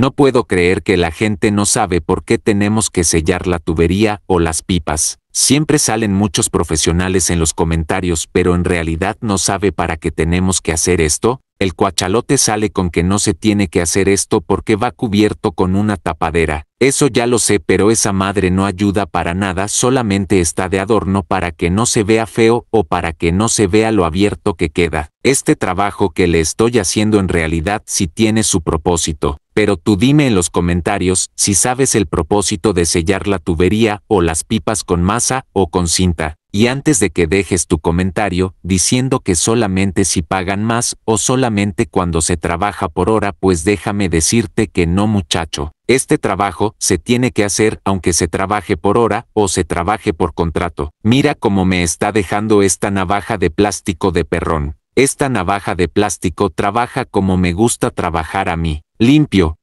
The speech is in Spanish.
No puedo creer que la gente no sabe por qué tenemos que sellar la tubería o las pipas. Siempre salen muchos profesionales en los comentarios, pero en realidad no sabe para qué tenemos que hacer esto. El cuachalote sale con que no se tiene que hacer esto porque va cubierto con una tapadera. Eso ya lo sé, pero esa madre no ayuda para nada, solamente está de adorno para que no se vea feo o para que no se vea lo abierto que queda. Este trabajo que le estoy haciendo en realidad sí tiene su propósito pero tú dime en los comentarios si sabes el propósito de sellar la tubería o las pipas con masa o con cinta. Y antes de que dejes tu comentario diciendo que solamente si pagan más o solamente cuando se trabaja por hora, pues déjame decirte que no muchacho. Este trabajo se tiene que hacer aunque se trabaje por hora o se trabaje por contrato. Mira cómo me está dejando esta navaja de plástico de perrón. Esta navaja de plástico trabaja como me gusta trabajar a mí limpio,